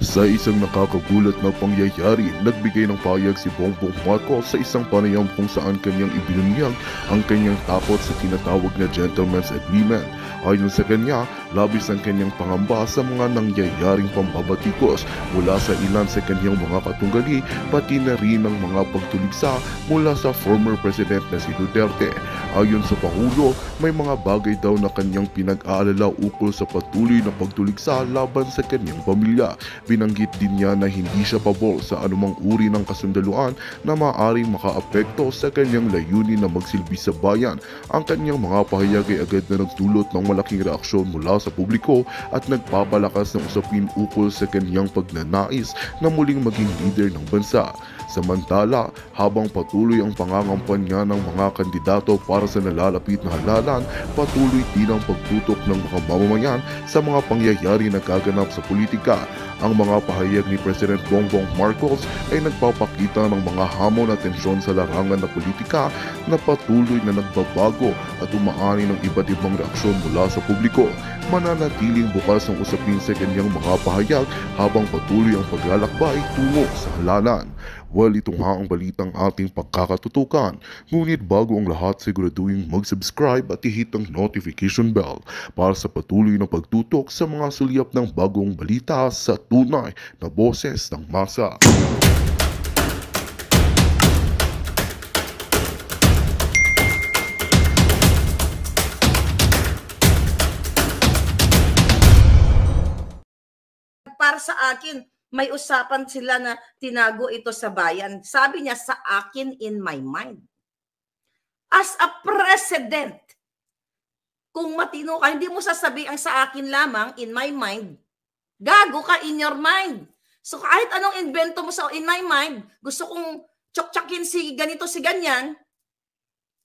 Sa isang nakakagulat na pangyayari, nagbigay ng payag si Bongbong Marcos sa isang panayam kung saan kanyang ibinunyag ang kanyang takot sa tinatawag na gentleman's agreement. Ayon sa kanya, labis ang kanyang pangamba sa mga nangyayaring pambabatikos mula sa ilan sa kanyang mga katunggali pati na rin ang mga pagtuligsa mula sa former president na si Duterte. Ayon sa Pangulo, may mga bagay daw na kanyang pinag-aalala ukol sa patuloy na pagtuligsa laban sa kanyang pamilya Binanggit din niya na hindi siya pabor sa anumang uri ng kasundaluan na maaaring makaapekto sa kanyang layunin na magsilbi sa bayan. Ang kanyang mga pahayag ay agad na nagdulot ng malaking reaksyon mula sa publiko at nagpapalakas ng usapin ukol sa kanyang pagnanais na muling maging leader ng bansa. Samantala, habang patuloy ang pangangampan ng mga kandidato para sa nalalapit na halalan, patuloy din ang pagtutok ng mga mamamayan sa mga pangyayari na gaganap sa politika. Ang mga pahayag ni President Bongbong Marcos ay nagpapakita ng mga hamon at tensyon sa larangan na politika na patuloy na nagbabago at umaani ng iba't ibang reaksyon mula sa publiko. Mananatiling bukas ang usapin sa kanyang mga pahayag habang patuloy ang paglalakbay tungo sa halalan. Walitungha ang balitang ating pagkakatutukan. Ngunit bago ang lahat, siguraduhin mag-subscribe at ihit ang notification bell para sa patuloy na pagtutok sa mga sulyap ng bagong balita sa tunay na boses ng masa. para sa akin, may usapan sila na tinago ito sa bayan. Sabi niya, sa akin in my mind. As a president, kung matino ka, hindi mo sasabi ang sa akin lamang in my mind. Gago ka in your mind. So kahit anong invento mo sa in my mind, gusto kong tsoktsakin si ganito, si ganyan,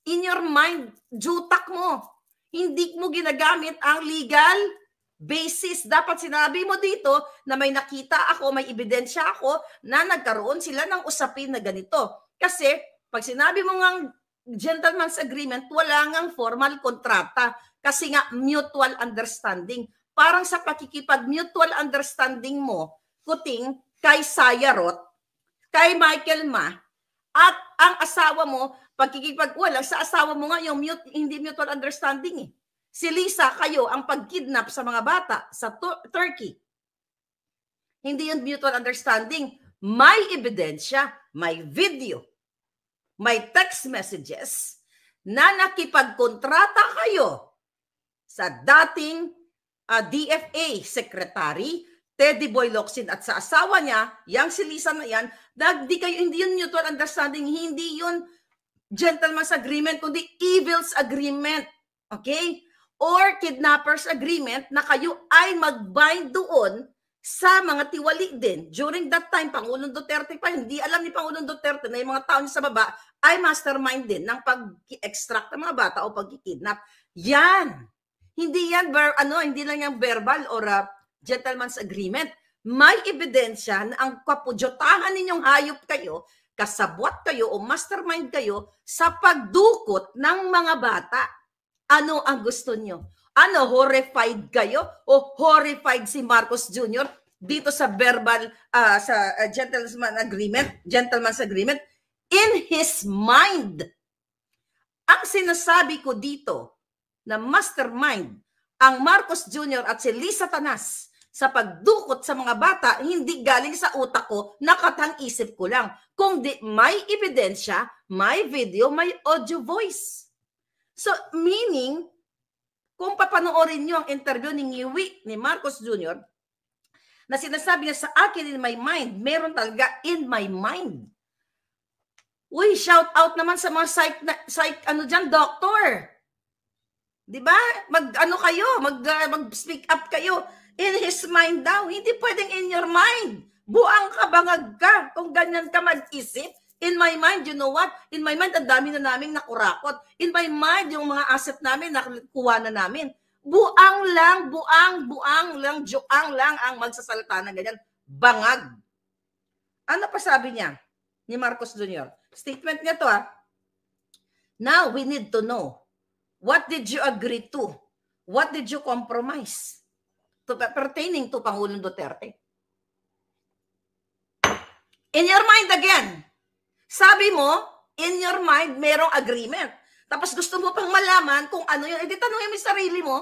in your mind, jutak mo. Hindi mo ginagamit ang legal basis dapat sinabi mo dito na may nakita ako, may ebidensya ako na nagkaroon sila ng usapin na ganito. Kasi pag sinabi mo ngang gentleman's agreement, wala ngang formal kontrata kasi nga mutual understanding. Parang sa pakikipag mutual understanding mo, kuting kay Sayarot, kay Michael Ma, at ang asawa mo, pagkikipag wala sa asawa mo nga yung mute, hindi mutual understanding eh si Lisa kayo ang pagkidnap sa mga bata sa Turkey. Hindi yun mutual understanding. May ebidensya, may video, may text messages na nakipagkontrata kayo sa dating uh, ah, DFA secretary Teddy Boy Loxin at sa asawa niya, yang si Lisa na yan, na di kayo, hindi yun mutual understanding, hindi yun gentleman's agreement, kundi evil's agreement. Okay? or kidnappers agreement na kayo ay mag-bind doon sa mga tiwali din. During that time, Pangulong Duterte pa, hindi alam ni Pangulong Duterte na yung mga tao niya sa baba ay mastermind din ng pag-extract ng mga bata o pag-kidnap. Yan! Hindi yan, ver, ano, hindi lang yan verbal or uh, gentleman's agreement. May ebidensya na ang kapudyotahan ninyong hayop kayo, kasabwat kayo o mastermind kayo sa pagdukot ng mga bata ano ang gusto nyo? Ano, horrified kayo? O horrified si Marcos Jr. dito sa verbal, uh, sa uh, gentleman agreement, gentleman's agreement, in his mind. Ang sinasabi ko dito na mastermind ang Marcos Jr. at si Lisa Tanas sa pagdukot sa mga bata, hindi galing sa utak ko, nakatang isip ko lang. Kung di, may ebidensya, may video, may audio voice. So, meaning, kung papanoorin niyo ang interview ni Ngiwi, ni Marcos Jr., na sinasabi niya sa akin in my mind, meron talaga in my mind. Uy, shout out naman sa mga psych, na, psych ano diyan, doctor. 'Di ba? Mag ano kayo, mag uh, ah, mag speak up kayo in his mind daw. Hindi pwedeng in your mind. Buang ka, kabangag ka kung ganyan ka mag-isip In my mind, you know what? In my mind, ang dami na naming nakurakot. In my mind, yung mga asset namin, nakuha na namin. Buang lang, buang, buang lang, joang lang ang magsasalita na ganyan. Bangag. Ano pa sabi niya ni Marcos Jr.? Statement niya to ah. Now we need to know. What did you agree to? What did you compromise? To, pertaining to Pangulong Duterte. In your mind again, sabi mo, in your mind, merong agreement. Tapos gusto mo pang malaman kung ano yun. E di tanongin mo yung sarili mo.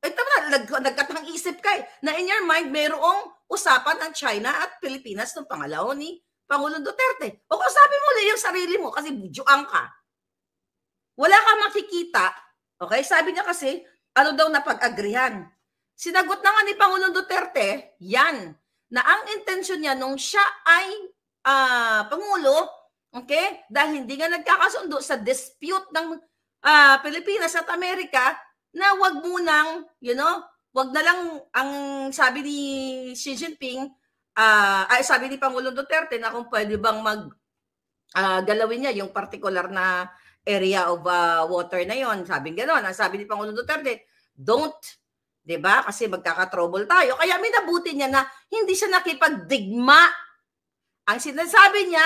E tama, nag, nagkatang isip ka eh, na in your mind, merong usapan ng China at Pilipinas ng pangalaw ni Pangulong Duterte. O kung sabi mo ulit yung sarili mo kasi budyuan ka. Wala ka makikita. Okay? Sabi niya kasi, ano daw na pag agrihan Sinagot na nga ni Pangulong Duterte, yan, na ang intensyon niya nung siya ay uh, Pangulo, Okay? Dahil hindi nga nagkakasundo sa dispute ng uh, Pilipinas at Amerika na wag munang, you know, wag na lang ang sabi ni Xi Jinping, uh, ay sabi ni Pangulong Duterte na kung pwede bang mag uh, galawin niya yung particular na area of uh, water na yon. Sabi gano'n, ang sabi ni Pangulong Duterte, don't 'di ba? Kasi magkaka-trouble tayo. Kaya minabuti niya na hindi siya nakipagdigma. Ang sinasabi niya,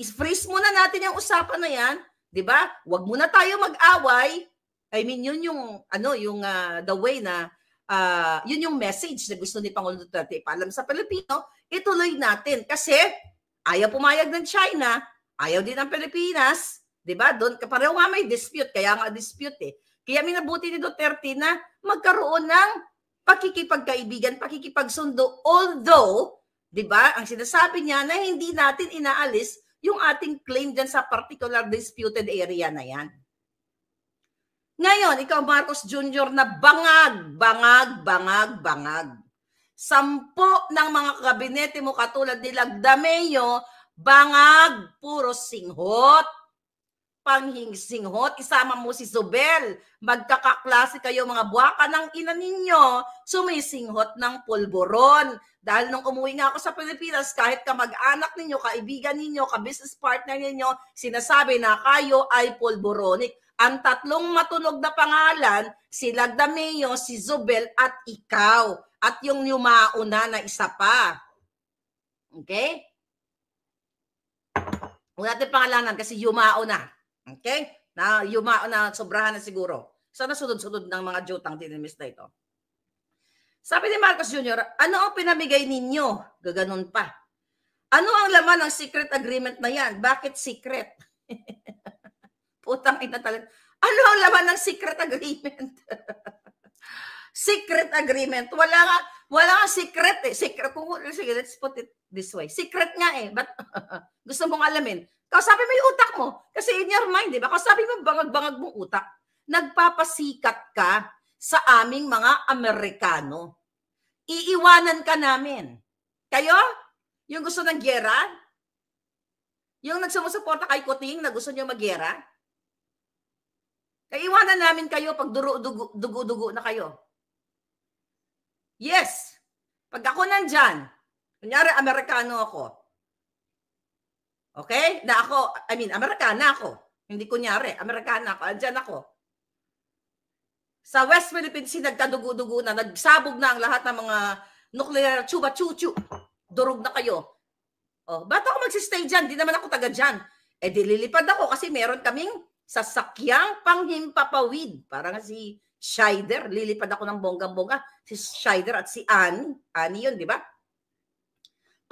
Is-freeze muna natin yung usapan na yan, 'di ba? Huwag muna tayo mag-away. I mean, yun yung ano, yung uh, the way na uh, yun yung message na gusto ni Pangulong Duterte paalam sa Pilipino, ituloy natin kasi ayaw pumayag ng China, ayaw din ng Pilipinas, 'di ba? Doon pareho nga may dispute, kaya nga dispute eh. Kaya minabuti ni Duterte na magkaroon ng pakikipagkaibigan, pakikipagsundo although 'di ba? Ang sinasabi niya na hindi natin inaalis yung ating claim dyan sa particular disputed area na yan. Ngayon, ikaw Marcos Jr. na bangag, bangag, bangag, bangag. Sampo ng mga kabinete mo katulad ni Lagdameo, bangag, puro singhot panghingsinghot, Isama mo si Zobel. Magkakaklase kayo mga buwaka ng ina ninyo. Sumisinghot ng polboron. Dahil nung umuwi nga ako sa Pilipinas, kahit ka mag anak ninyo, kaibigan ninyo, ka-business partner ninyo, sinasabi na kayo ay polboronic. Ang tatlong matunog na pangalan, si Lagdameo, si Zobel, at ikaw. At yung yumauna na isa pa. Okay? Huwag natin pangalanan kasi yumao na. Okay? Na yuma na sobrahan na siguro. Sana sunod-sunod ng mga jutang tinimis na ito. Sabi ni Marcos Jr., ano ang pinamigay ninyo? Gaganon pa. Ano ang laman ng secret agreement na yan? Bakit secret? Putang ina talaga. Ano ang laman ng secret agreement? secret agreement. Wala nga, wala nga secret eh. Secret, kung, sige, let's put it this way. Secret nga eh. But gusto mong alamin, Kausapin mo yung utak mo. Kasi in your mind, di ba? Kausapin mo bangag-bangag mong utak. Nagpapasikat ka sa aming mga Amerikano. Iiwanan ka namin. Kayo? Yung gusto ng gera? Yung nagsumusuporta kay Kuting na gusto niyo magyera? Kaiwanan namin kayo pag dugo-dugo na kayo. Yes. Pag ako nandyan, kunyari Amerikano ako, Okay? Na ako, I mean, Amerikana ako. Hindi kunyari, Amerikana ako. Andiyan ako. Sa West Philippines, Sea, nagkadugo-dugo na, nagsabog na ang lahat ng mga nuclear chuba chuchu. Durog na kayo. Oh, ba't ako magsistay dyan? Di naman ako taga dyan. Eh, lilipad ako kasi meron kaming sasakyang panghimpapawid. Parang si Scheider, lilipad ako ng bongga bongga Si Scheider at si Annie. Annie yun, di ba?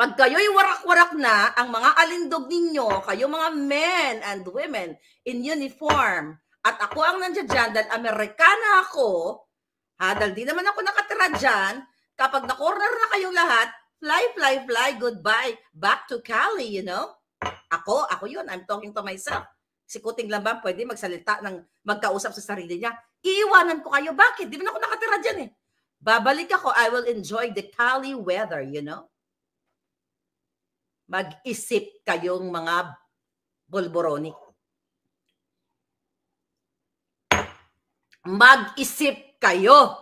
Pag kayo'y warak-warak na, ang mga alindog ninyo, kayo mga men and women in uniform, at ako ang nandiyan dyan dahil Amerikana ako, ha, dahil di naman ako nakatira dyan, kapag na-corner na kayong lahat, fly, fly, fly, goodbye, back to Cali, you know? Ako, ako yun, I'm talking to myself. Si Kuting lang pwede magsalita ng magkausap sa sarili niya? Iiwanan ko kayo. Bakit? Di ba ako nakatira dyan eh? Babalik ako, I will enjoy the Cali weather, you know? mag-isip kayong mga bolboroni. Mag-isip kayo.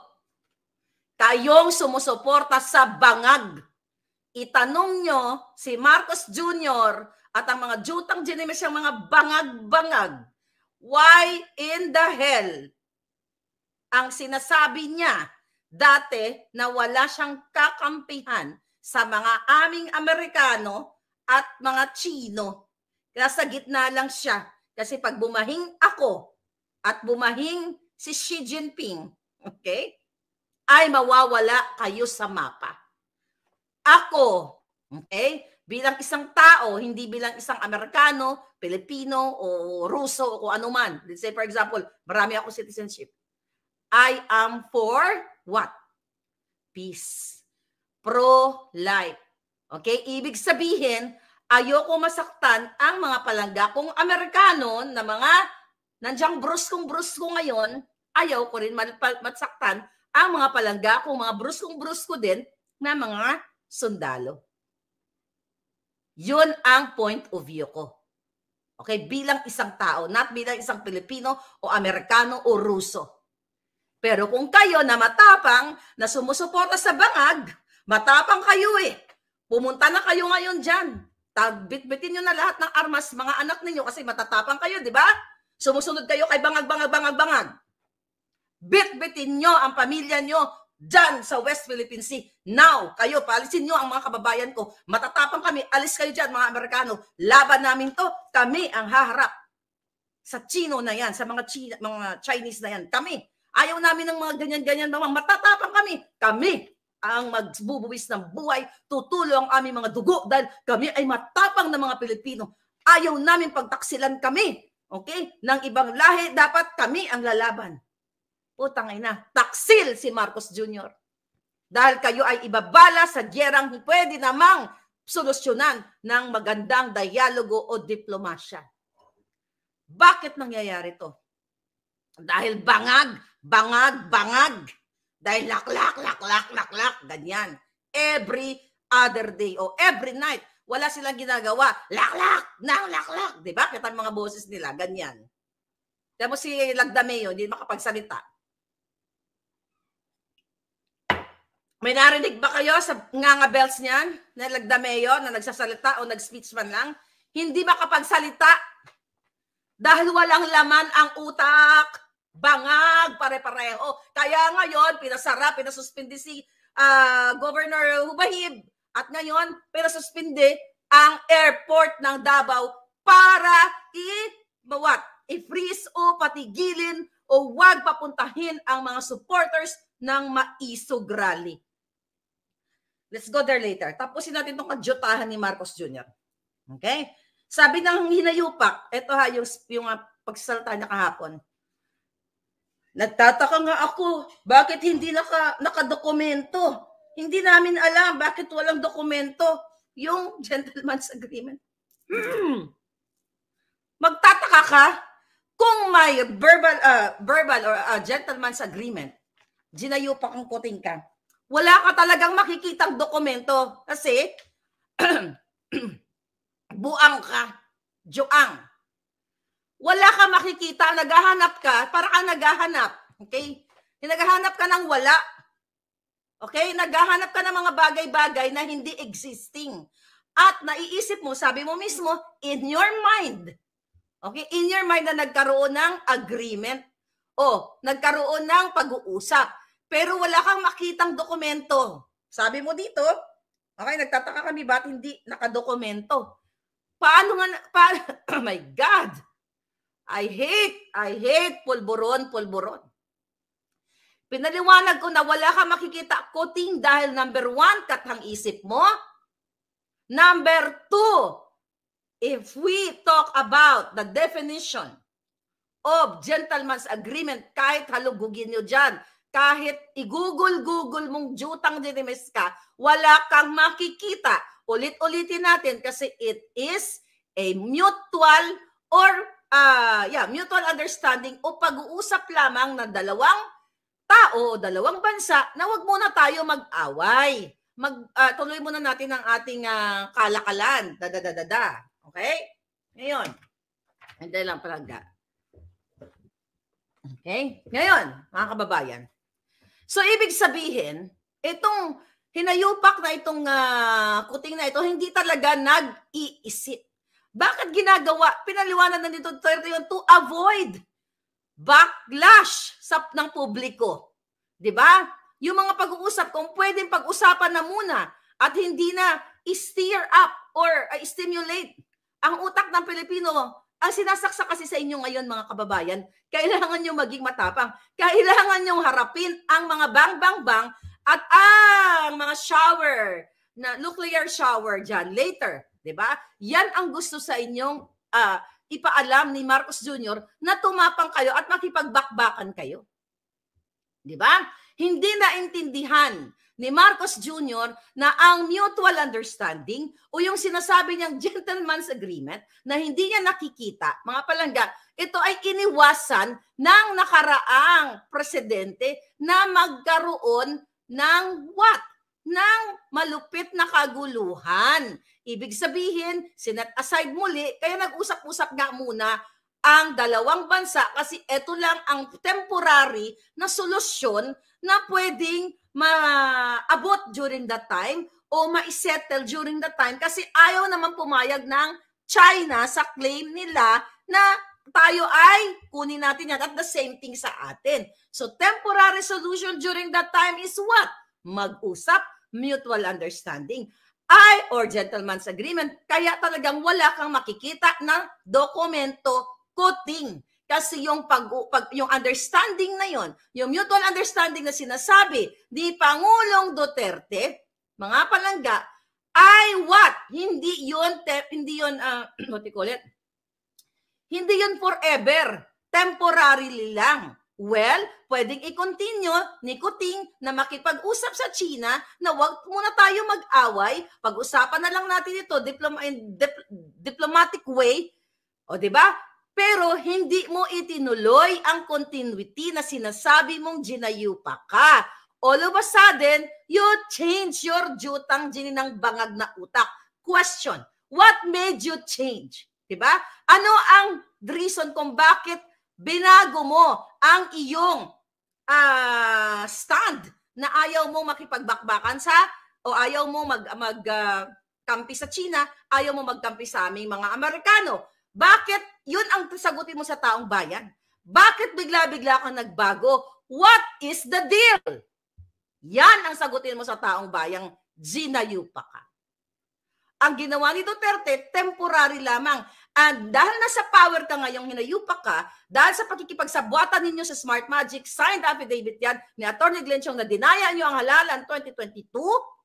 Kayong sumusuporta sa bangag. Itanong nyo si Marcos Jr. at ang mga jutang ginimis ang mga bangag-bangag. Why in the hell ang sinasabi niya dati na wala siyang kakampihan sa mga aming Amerikano at mga Chino. Nasa gitna lang siya. Kasi pag bumahing ako at bumahing si Xi Jinping, okay, ay mawawala kayo sa mapa. Ako, okay, bilang isang tao, hindi bilang isang Amerikano, Pilipino, o Ruso, o kung ano man. Let's say, for example, marami ako citizenship. I am for what? Peace. Pro-life. Okay? Ibig sabihin, ayoko masaktan ang mga palangga kong Amerikano na mga nandiyan bruskong-brusko ngayon, ayaw ko rin matsaktan ang mga palangga kong mga bruskong-brusko din na mga sundalo. Yun ang point of view ko. Okay, bilang isang tao, not bilang isang Pilipino o Amerikano o Ruso. Pero kung kayo na matapang, na sumusuporta sa bangag, matapang kayo eh. Pumunta na kayo ngayon dyan. Tagbitbitin nyo na lahat ng armas, mga anak ninyo, kasi matatapang kayo, di ba? Sumusunod kayo kay bangag, bangag, bangag, bangag. Bitbitin nyo ang pamilya nyo dyan sa West Philippine Sea. Now, kayo, palisin nyo ang mga kababayan ko. Matatapang kami, alis kayo dyan, mga Amerikano. Laban namin to, kami ang haharap sa Chino na yan, sa mga, China, mga Chinese na yan. Kami. Ayaw namin ng mga ganyan-ganyan. Matatapang kami. Kami ang magbubuwis ng buhay, tutulong ang aming mga dugo dahil kami ay matapang na mga Pilipino. Ayaw namin pagtaksilan kami, okay, ng ibang lahi. Dapat kami ang lalaban. Putang ina, taksil si Marcos Jr. Dahil kayo ay ibabala sa gyerang pwede namang solusyonan ng magandang dialogo o diplomasya. Bakit nangyayari to? Dahil bangag, bangag, bangag dahil lak, lak, lak, lak, lak, lak, ganyan. Every other day o every night, wala silang ginagawa. Lak, lak, nang lak, lak. ba? Kita mga boses nila, ganyan. Tapos si Lagdameo, hindi makapagsalita. May narinig ba kayo sa nganga bells niyan na Lagdameo na nagsasalita o nag-speech man lang? Hindi makapagsalita dahil walang laman ang utak bangag pare-pareho. Kaya ngayon, pinasara, pinasuspindi si uh, Governor Hubahib. At ngayon, pinasuspindi ang airport ng Davao para i what? i-freeze o patigilin o wag papuntahin ang mga supporters ng maisog rally. Let's go there later. Tapusin natin itong kadyutahan ni Marcos Jr. Okay? Sabi ng hinayupak, ito ha yung, yung uh, pagsalita niya kahapon. Nagtataka nga ako, bakit hindi naka, nakadokumento? Hindi namin alam bakit walang dokumento yung gentleman's agreement. Hmm. Magtataka ka kung may verbal uh, verbal or uh, gentleman's agreement, ginayo pa kang kuting ka. Wala ka talagang makikitang dokumento kasi buang ka, joang. Wala ka makikita, naghahanap ka, para ka naghahanap. Okay? Naghahanap ka ng wala. Okay? Naghahanap ka ng mga bagay-bagay na hindi existing. At naiisip mo, sabi mo mismo, in your mind. Okay? In your mind na nagkaroon ng agreement. O, nagkaroon ng pag-uusap. Pero wala kang makitang dokumento. Sabi mo dito, okay, nagtataka kami ba't hindi nakadokumento. Paano nga, pa, oh my God! I hate, I hate pulburon, pulburon. Pinaliwanag ko na wala kang makikita kuting dahil number one, katang isip mo. Number two, if we talk about the definition of gentleman's agreement, kahit halugugin nyo dyan, kahit i-google-google mong jutang dinimis ka, wala kang makikita. Ulit-ulitin natin kasi it is a mutual or uh, yeah, mutual understanding o pag-uusap lamang ng dalawang tao o dalawang bansa na wag muna tayo mag-away. Mag, uh, tuloy muna natin ang ating uh, kalakalan. Dadadadada. Okay? Ngayon. Hindi lang palaga. Okay? Ngayon, mga kababayan. So, ibig sabihin, itong hinayupak na itong uh, kuting na ito, hindi talaga nag-iisip bakit ginagawa? Pinaliwanag na nito Duterte yun to avoid backlash sa, ng publiko. ba? Diba? Yung mga pag-uusap, kung pwedeng pag-usapan na muna at hindi na steer up or uh, stimulate ang utak ng Pilipino, ang sinasaksak kasi sa inyo ngayon mga kababayan, kailangan nyo maging matapang. Kailangan nyo harapin ang mga bang-bang-bang at ang mga shower, na nuclear shower dyan later 'di ba? Yan ang gusto sa inyong uh, ipaalam ni Marcos Jr. na tumapang kayo at makipagbakbakan kayo. 'Di ba? Hindi na intindihan ni Marcos Jr. na ang mutual understanding o yung sinasabi niyang gentleman's agreement na hindi niya nakikita, mga palangga, ito ay iniwasan ng nakaraang presidente na magkaroon ng what? ng malupit na kaguluhan. Ibig sabihin, sinet aside muli, kaya nag-usap-usap nga muna ang dalawang bansa kasi ito lang ang temporary na solusyon na pwedeng maabot during that time o ma-settle during that time kasi ayaw naman pumayag ng China sa claim nila na tayo ay kunin natin yan at the same thing sa atin. So temporary solution during that time is what? Mag-usap, mutual understanding ay or gentleman's agreement. Kaya talagang wala kang makikita na dokumento kuting. Kasi yung pag, pag yung understanding na yon, yung mutual understanding na sinasabi ni Pangulong Duterte, mga palangga, ay what? Hindi yon hindi yon uh, ah, what you call it? Hindi yon forever. Temporarily lang. Well, pwedeng i-continue ni Kuting na makipag-usap sa China na wag muna tayo mag-away, pag-usapan na lang natin ito diploma, dip- diplomatic way. O 'di ba? Pero hindi mo itinuloy ang continuity na sinasabi mong ginayu pa ka. All of a sudden, you change your jutang gininang bangag na utak. Question, what made you change? 'Di ba? Ano ang reason kung bakit binago mo ang iyong uh, stand na ayaw mong makipagbakbakan sa o ayaw mong mag mag uh, kampi sa China, ayaw mo magkampi sa aming mga Amerikano. Bakit yun ang sagutin mo sa taong bayan? Bakit bigla-bigla kang nagbago? What is the deal? Yan ang sagutin mo sa taong bayang ginayupa ka. Ang ginawa ni Duterte, temporary lamang. And ah, dahil nasa power ka ngayon, hinayupak ka, dahil sa pakikipagsabwatan ninyo sa Smart Magic, signed affidavit yan ni Atty. Glenchong na dinaya nyo ang halalan 2022,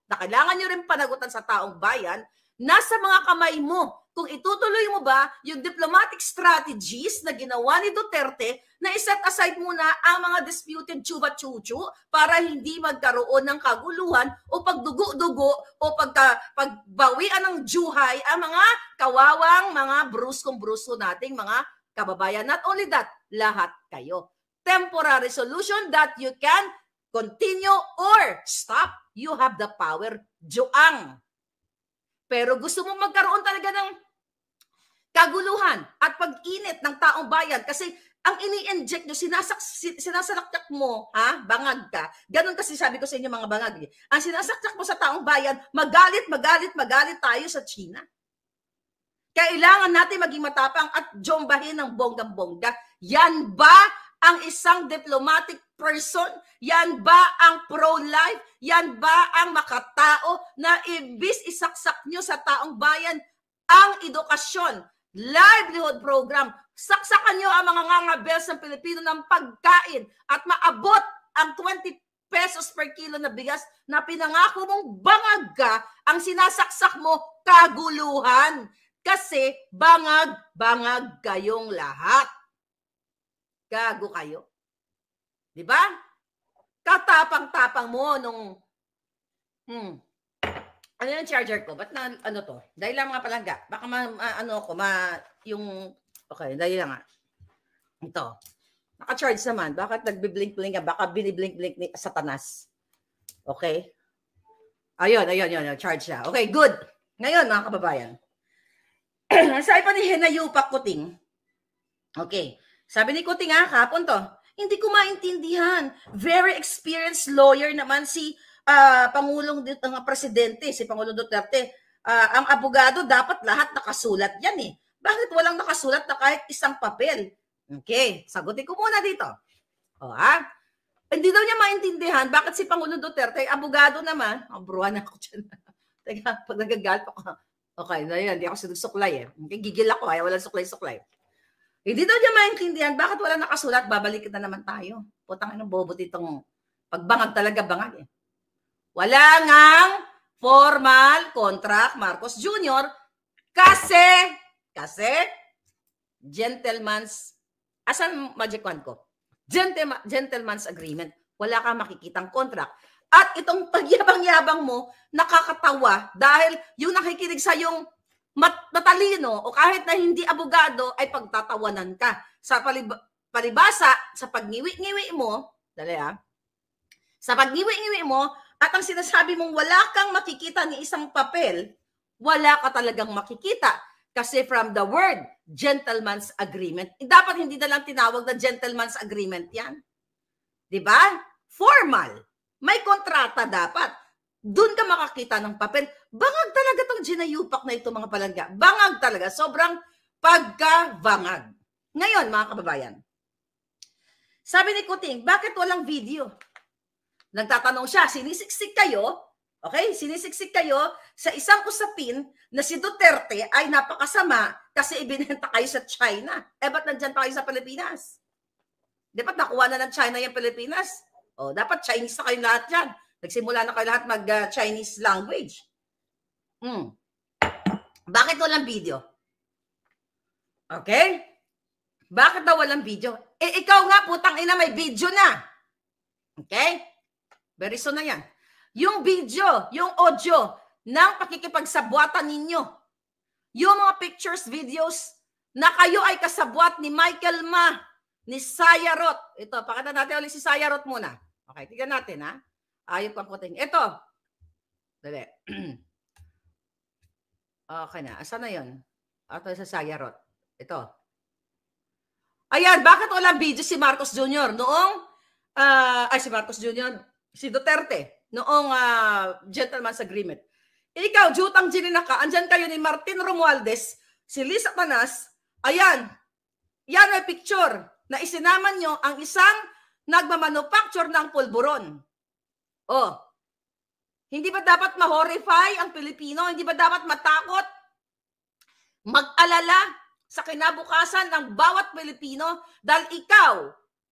na kailangan nyo rin panagutan sa taong bayan, nasa mga kamay mo kung itutuloy mo ba yung diplomatic strategies na ginawa ni Duterte na iset aside muna ang mga disputed chuba-chuchu para hindi magkaroon ng kaguluhan o pagdugo-dugo o pagka, pagbawian ng juhay ang mga kawawang mga bruskong-brusko nating mga kababayan. Not only that, lahat kayo. Temporary solution that you can continue or stop. You have the power. Joang! Pero gusto mo magkaroon talaga ng kaguluhan at pag-init ng taong bayan kasi ang ini-inject nyo, sinasak, sinasalaktak mo, ha? Bangag ka. Ganon kasi sabi ko sa inyo mga bangag. Eh. Ang sinasaktak mo sa taong bayan, magalit, magalit, magalit tayo sa China. Kailangan natin maging matapang at jombahin ng bonggang-bongga. Yan ba ang isang diplomatic person? Yan ba ang pro-life? Yan ba ang makatao na ibis isaksak nyo sa taong bayan ang edukasyon? livelihood program. Saksakan nyo ang mga ngangabels ng Pilipino ng pagkain at maabot ang 20 pesos per kilo na bigas na pinangako mong bangaga ang sinasaksak mo kaguluhan. Kasi bangag, bangag kayong lahat. Gago kayo. Di ba? Katapang-tapang mo nung hmm, ano yung charger ko? Ba't na, ano to? Dahil lang mga palangga. Baka ma, ma ano ko, ma, yung, okay, dahil lang nga. Ito. Naka-charge naman. Bakit nagbi-blink-blink Baka biniblink-blink ni Satanas. Okay? Ayun, ayun, ayun, ayun, charge siya. Okay, good. Ngayon, mga kababayan. Sabi pa ni Henayupa Kuting, okay, sabi ni Kuting nga kapon to, hindi ko maintindihan. Very experienced lawyer naman si uh, Pangulong ng uh, Presidente, si Pangulong Duterte. Uh, ang abogado dapat lahat nakasulat yan eh. Bakit walang nakasulat na kahit isang papel? Okay, sagutin ko muna dito. O ha? Hindi daw niya maintindihan bakit si Pangulong Duterte, abogado naman, ang oh, ako dyan. Teka, pag nagagalit ako, okay, na yan, hindi ako sinusuklay eh. Okay, gigil ako, ayaw eh. walang suklay-suklay. Hindi eh, daw niya maintindihan, bakit wala nakasulat, babalik na naman tayo. Putang ina, bobo ditong pagbangag talaga, bangag eh. Wala ngang formal contract, Marcos Jr. Kasi, kasi, gentleman's, asan magic one ko? Gentleman, gentleman's agreement. Wala kang makikitang contract. At itong pagyabang-yabang mo, nakakatawa dahil yung nakikinig sa yung mat- matalino o kahit na hindi abogado ay pagtatawanan ka. Sa palib- palibasa, sa pagngiwi ngiwi mo, dali ah, sa pagngiwi ngiwi mo, at ang sinasabi mong wala kang makikita ni isang papel, wala ka talagang makikita. Kasi from the word, gentleman's agreement. Eh, dapat hindi na lang tinawag na gentleman's agreement yan. Di ba? Formal. May kontrata dapat. Doon ka makakita ng papel. Bangag talaga tong ginayupak na ito mga palangga. Bangag talaga. Sobrang pagkabangag. Ngayon, mga kababayan, sabi ni Kuting, bakit walang video? Nagtatanong siya, sinisiksik kayo, okay, sinisiksik kayo sa isang usapin na si Duterte ay napakasama kasi ibinenta kayo sa China. Eh, ba't nandyan pa kayo sa Pilipinas? Dapat nakuha na ng China yung Pilipinas. O, oh, dapat Chinese na kayo lahat yan. Nagsimula na kayo lahat mag-Chinese ah, language. Hmm. Bakit walang video? Okay? Bakit daw walang video? Eh, ikaw nga, putang ina, may video na. Okay? Very na yan. Yung video, yung audio ng pakikipagsabwatan ninyo. Yung mga pictures, videos na kayo ay kasabwat ni Michael Ma, ni Sayarot. Ito, pakita natin ulit si Sayarot muna. Okay, tignan natin ha. Ayop ang puting. Ito. Dali. Okay na. Asan na yun? Ato sa Sayarot. Ito. Ayan, bakit walang video si Marcos Jr. noong, uh, ay si Marcos Jr., si Duterte, noong uh, gentleman's agreement. Ikaw, jutang gininaka, andyan kayo ni Martin Romualdez, si Liz Atanas, ayan, yan ay picture na isinaman nyo ang isang nagmamanufacture ng pulburon. Oh, hindi ba dapat ma-horrify ang Pilipino? Hindi ba dapat matakot? Mag-alala sa kinabukasan ng bawat Pilipino dahil ikaw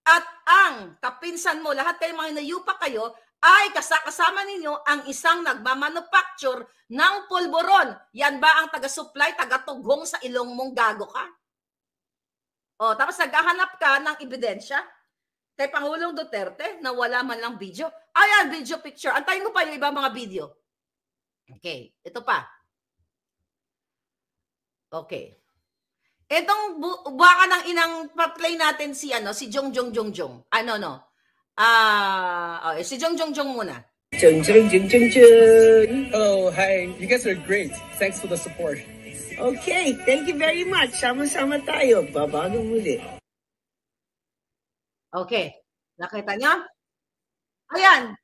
at ang kapinsan mo, lahat kayo mga nayupa kayo, ay kasakasama ninyo ang isang nagmamanufacture ng pulboron. Yan ba ang taga-supply, taga-tughong sa ilong mong gago ka? O, tapos naghahanap ka ng ebidensya? kay Pangulong Duterte na wala man lang video. Ayan, ah, video picture. Antayin ko pa yung iba mga video. Okay, ito pa. Okay. Itong bu- baka ng inang play natin si ano si Jong Jong Jong Jong. Ano no? Ah, uh, oh, si Jong Jong Jong muna. Jong Jong Jong Jong Jong. Oh, hi. You guys are great. Thanks for the support. Okay, thank you very much. Sama-sama tayo. Babago muli. Okay. Nakita niyo? Ayan.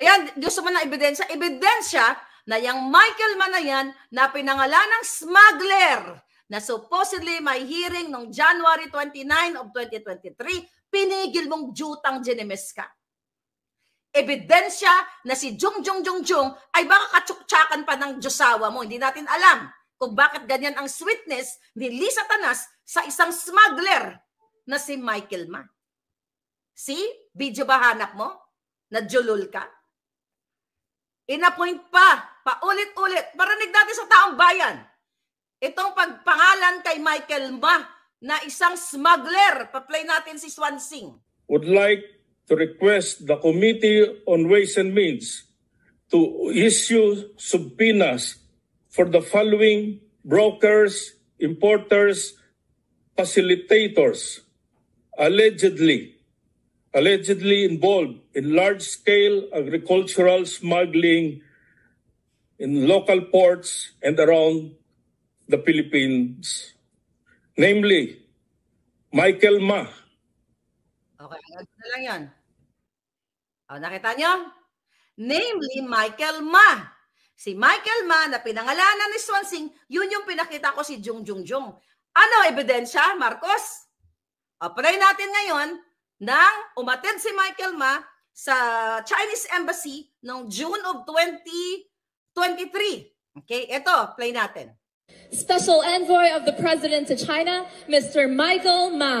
Ayan, gusto mo ng ebidensya? Ebidensya na yung Michael Manayan na pinangalan ng smuggler na supposedly may hearing noong January 29 of 2023, pinigil mong jutang ginemes ka. Ebidensya na si Jung Jung Jung Jung ay baka katsuktsakan pa ng Diyosawa mo. Hindi natin alam kung bakit ganyan ang sweetness ni Lisa Tanas sa isang smuggler na si Michael Ma. See? Video ba hanap mo? Nadjulul ka? Inappoint pa, paulit-ulit, marinig natin sa taong bayan. Itong pagpangalan kay Michael Ma na isang smuggler. Paplay natin si Swan Singh. Would like to request the Committee on Ways and Means to issue subpoenas for the following brokers, importers, facilitators, allegedly allegedly involved in large scale agricultural smuggling in local ports and around the Philippines. Namely, Michael Ma. Okay, ayos na lang yan. O, nakita nyo? Namely, Michael Ma. Si Michael Ma na pinangalanan ni Swansing, yun yung pinakita ko si Jung Jung Jung. Ano ebidensya, Marcos? Apply natin ngayon nang umattend si Michael Ma sa Chinese Embassy noong June of 2023. Okay, ito, play natin. Special Envoy of the President to China, Mr. Michael Ma.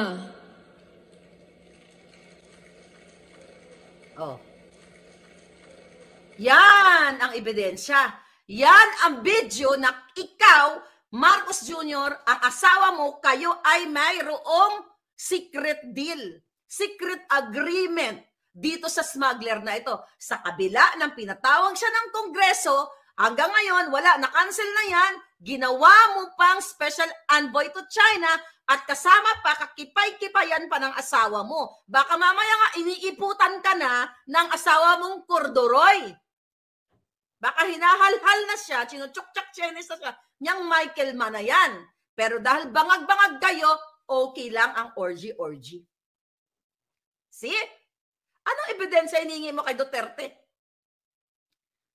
Oh. Yan ang ebidensya. Yan ang video na ikaw, Marcos Jr., ang asawa mo, kayo ay mayroong secret deal secret agreement dito sa smuggler na ito. Sa kabila ng pinatawag siya ng Kongreso, hanggang ngayon, wala, na-cancel na yan, ginawa mo pang special envoy to China at kasama pa, kakipay-kipayan pa ng asawa mo. Baka mamaya nga, iniiputan ka na ng asawa mong Corduroy. Baka hinahalhal na siya, chinuchukchak chenis na siya, niyang Michael Manayan. Pero dahil bangag-bangag kayo, okay lang ang orgy-orgy. See? Anong ebidensya hiningi mo kay Duterte?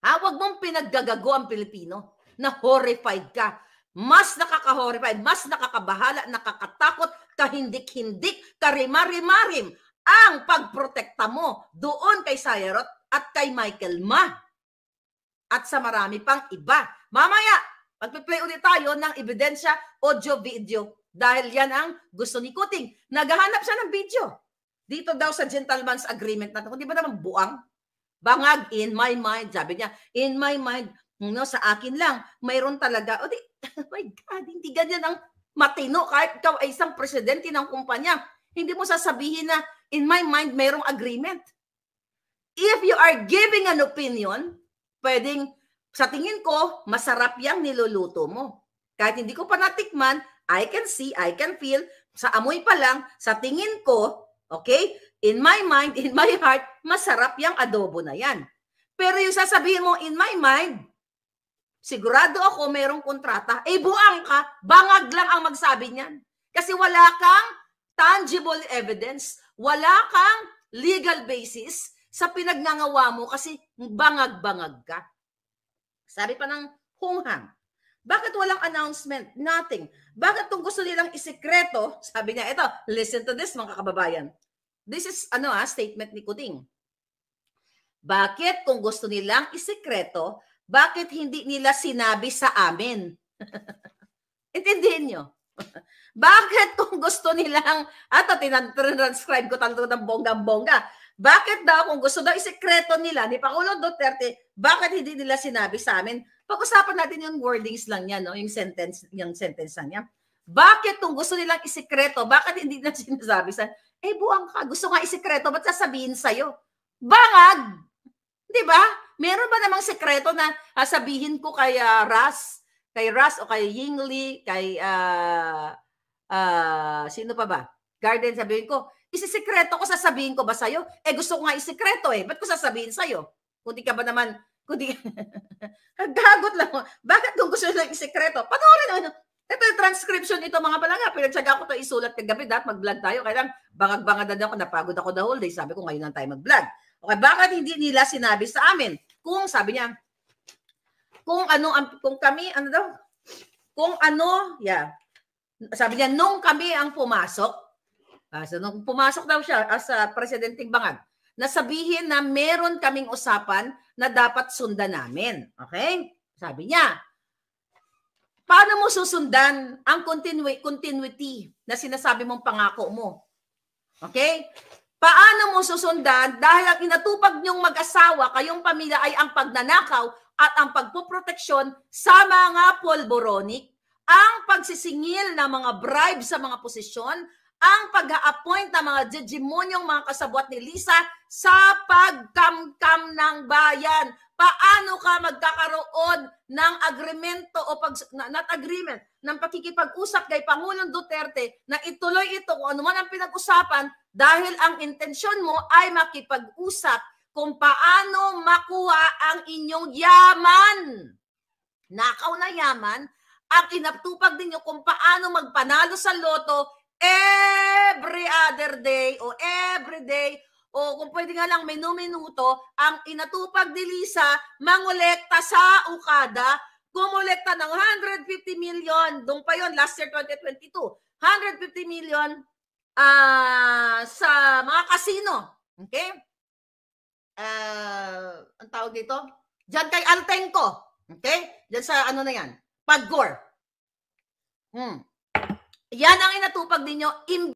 Ha? Huwag mong pinaggagago ang Pilipino na horrified ka. Mas nakaka-horrified, mas nakakabahala, nakakatakot, kahindik-hindik, karimarim-marim ang pagprotekta mo doon kay Sayarot at kay Michael Ma. At sa marami pang iba. Mamaya, magpiplay ulit tayo ng ebidensya audio-video dahil yan ang gusto ni Kuting. Naghahanap siya ng video. Dito daw sa gentleman's agreement natin, ito, di ba naman buang? Bangag, in my mind, sabi niya, in my mind, no, sa akin lang, mayroon talaga, o di, oh my God, hindi ganyan ang matino kahit ikaw ay isang presidente ng kumpanya. Hindi mo sasabihin na, in my mind, mayroong agreement. If you are giving an opinion, pwedeng, sa tingin ko, masarap yung niluluto mo. Kahit hindi ko pa natikman, I can see, I can feel, sa amoy pa lang, sa tingin ko, Okay? In my mind, in my heart, masarap yung adobo na yan. Pero yung sasabihin mo, in my mind, sigurado ako merong kontrata, eh buang ka, bangag lang ang magsabi niyan. Kasi wala kang tangible evidence, wala kang legal basis sa pinagngangawa mo kasi bangag-bangag ka. Sabi pa ng hunghang, bakit walang announcement? Nothing. Bakit kung gusto nilang isikreto, sabi niya, ito, listen to this mga kababayan. This is ano ah, statement ni Kuting. Bakit kung gusto nilang isikreto, bakit hindi nila sinabi sa amin? Intindihin nyo. bakit kung gusto nilang, at tintranscribe ko talaga ng bongga bongga bakit daw kung gusto daw isikreto nila ni Pakulo Duterte, bakit hindi nila sinabi sa amin? Pag-usapan natin yung wordings lang niya, no? yung sentence, yung sentence niya. Bakit kung gusto nilang isikreto, bakit hindi na sinasabi sa, eh buang ka, gusto nga isikreto, ba't sasabihin sa'yo? Bangag! Di ba? Meron ba namang sekreto na ah, sabihin ko kay uh, Ras, kay Ras o kay Yingli, kay uh, uh, sino pa ba? Garden, sabihin ko, isisikreto ko, sasabihin ko ba sa'yo? Eh gusto ko nga isikreto eh, ba't ko sasabihin sa'yo? Kundi ka ba naman Kundi, gagot lang ako. Bakit kung gusto lang isekreto? Panoorin ano. Ito yung transcription ito mga palanga. Pinagsaga ko to isulat kagabi. Dapat mag-vlog tayo. Kailang bangag-bangad na ako. Napagod ako the whole day. Sabi ko ngayon lang tayo mag-vlog. Okay, bakit hindi nila sinabi sa amin? Kung sabi niya, kung ano, kung kami, ano daw? Kung ano, yeah. Sabi niya, nung kami ang pumasok, uh, so nung pumasok daw siya as uh, ah, presidenting bangag, nasabihin na meron kaming usapan na dapat sundan namin. Okay? Sabi niya, paano mo susundan ang continu- continuity na sinasabi mong pangako mo? Okay? Paano mo susundan dahil ang inatupag niyong mag-asawa, kayong pamilya ay ang pagnanakaw at ang pagpoproteksyon sa mga polboronic, ang pagsisingil ng mga bribe sa mga posisyon, ang pag-a-appoint ng mga jejimonyong mga kasabwat ni Lisa sa pagkamkam ng bayan. Paano ka magkakaroon ng agreemento o pag, not agreement ng pakikipag-usap kay Pangulong Duterte na ituloy ito kung ano man ang pinag-usapan dahil ang intensyon mo ay makipag-usap kung paano makuha ang inyong yaman. Nakaw na yaman, ang inaptupag ninyo kung paano magpanalo sa loto every other day o every day o kung pwede nga lang menu-minuto ang inatupag ni Lisa mangolekta sa Ukada kumolekta ng 150 million doon pa yon last year 2022 150 million uh, sa mga kasino okay uh, ang tawag dito diyan kay Altenko okay diyan sa ano na yan Paggor hmm yan ang inatupag ninyo.